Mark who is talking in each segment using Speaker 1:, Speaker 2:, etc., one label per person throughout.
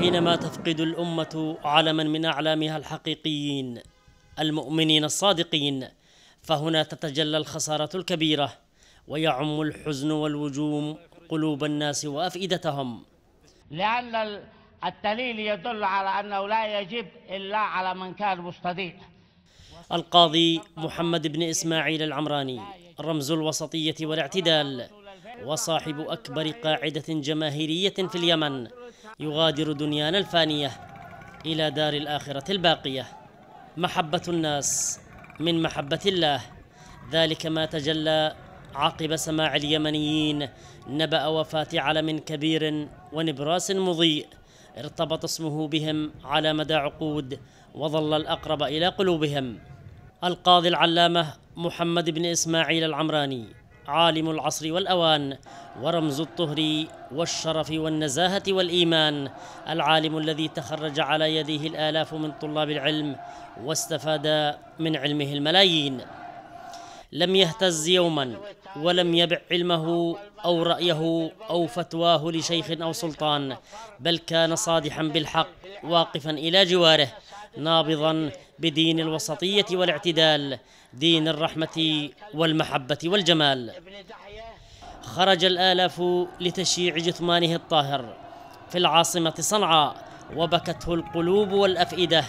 Speaker 1: حينما تفقد الأمة علما من أعلامها الحقيقيين المؤمنين الصادقين فهنا تتجلى الخسارة الكبيرة ويعم الحزن والوجوم قلوب الناس وأفئدتهم
Speaker 2: لأن التليل يدل على أنه لا يجب إلا على من كان مستضيع
Speaker 1: القاضي محمد بن إسماعيل العمراني رمز الوسطية والاعتدال وصاحب أكبر قاعدة جماهيرية في اليمن يغادر دنيانا الفانية إلى دار الآخرة الباقية محبة الناس من محبة الله ذلك ما تجلى عقب سماع اليمنيين نبأ وفاة علم كبير ونبراس مضيء ارتبط اسمه بهم على مدى عقود وظل الأقرب إلى قلوبهم القاضي العلامة محمد بن إسماعيل العمراني عالم العصر والأوان ورمز الطهر والشرف والنزاهة والإيمان العالم الذي تخرج على يديه الآلاف من طلاب العلم واستفاد من علمه الملايين لم يهتز يوما ولم يبع علمه أو رأيه أو فتواه لشيخ أو سلطان بل كان صادحا بالحق واقفا إلى جواره نابضا بدين الوسطية والاعتدال دين الرحمة والمحبة والجمال خرج الآلاف لتشييع جثمانه الطاهر في العاصمة صنعاء وبكته القلوب والأفئدة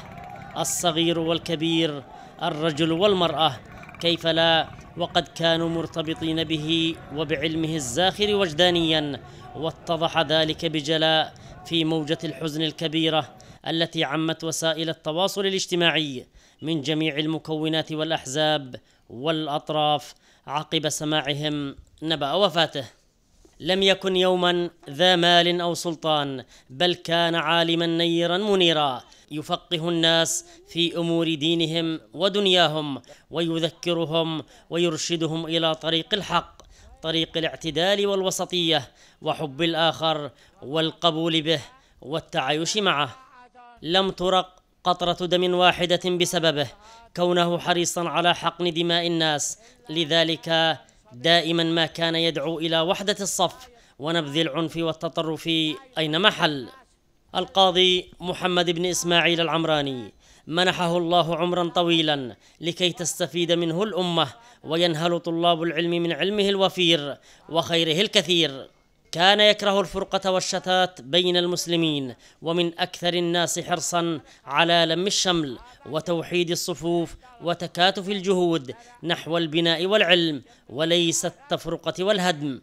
Speaker 1: الصغير والكبير الرجل والمرأة كيف لا وقد كانوا مرتبطين به وبعلمه الزاخر وجدانيا واتضح ذلك بجلاء في موجة الحزن الكبيرة التي عمت وسائل التواصل الاجتماعي من جميع المكونات والأحزاب والأطراف عقب سماعهم نبأ وفاته لم يكن يوما ذا مال او سلطان بل كان عالما نيرا منيرا يفقه الناس في امور دينهم ودنياهم ويذكرهم ويرشدهم الى طريق الحق طريق الاعتدال والوسطيه وحب الاخر والقبول به والتعايش معه لم ترق قطرة دم واحدة بسببه كونه حريصا على حقن دماء الناس لذلك دائما ما كان يدعو الى وحده الصف ونبذ العنف والتطرف اينما حل القاضي محمد بن اسماعيل العمراني منحه الله عمرا طويلا لكي تستفيد منه الامه وينهل طلاب العلم من علمه الوفير وخيره الكثير كان يكره الفرقة والشتات بين المسلمين ومن أكثر الناس حرصا على لم الشمل وتوحيد الصفوف وتكاتف الجهود نحو البناء والعلم وليس التفرقة والهدم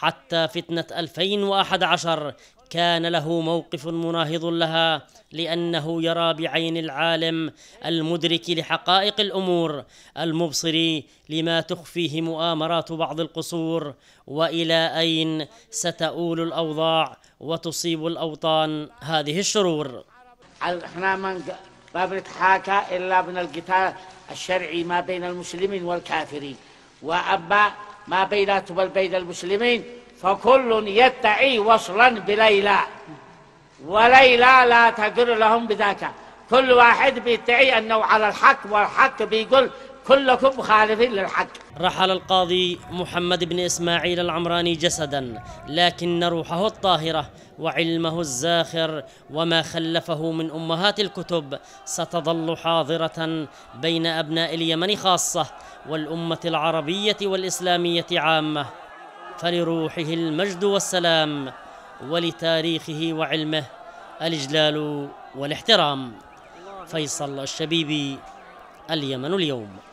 Speaker 1: حتى فتنة 2011 كان له موقف مناهض لها لأنه يرى بعين العالم المدرك لحقائق الأمور المبصر لما تخفيه مؤامرات بعض القصور وإلى أين ستؤول الأوضاع وتصيب الأوطان هذه الشرور
Speaker 2: احنا ما بنتحاكى إلا من القتال الشرعي ما بين المسلمين والكافرين وأبا ما بينات وبين المسلمين فكل يدعي وصلا بليلى وليلى لا تقر لهم بذاك كل واحد بيدعي انه على الحق والحق بيقول كلكم مخالفين للحق
Speaker 1: رحل القاضي محمد بن إسماعيل العمراني جسدا لكن روحه الطاهرة وعلمه الزاخر وما خلفه من أمهات الكتب ستظل حاضرة بين أبناء اليمن خاصة والأمة العربية والإسلامية عامة فلروحه المجد والسلام ولتاريخه وعلمه الإجلال والاحترام فيصل الشبيبي اليمن اليوم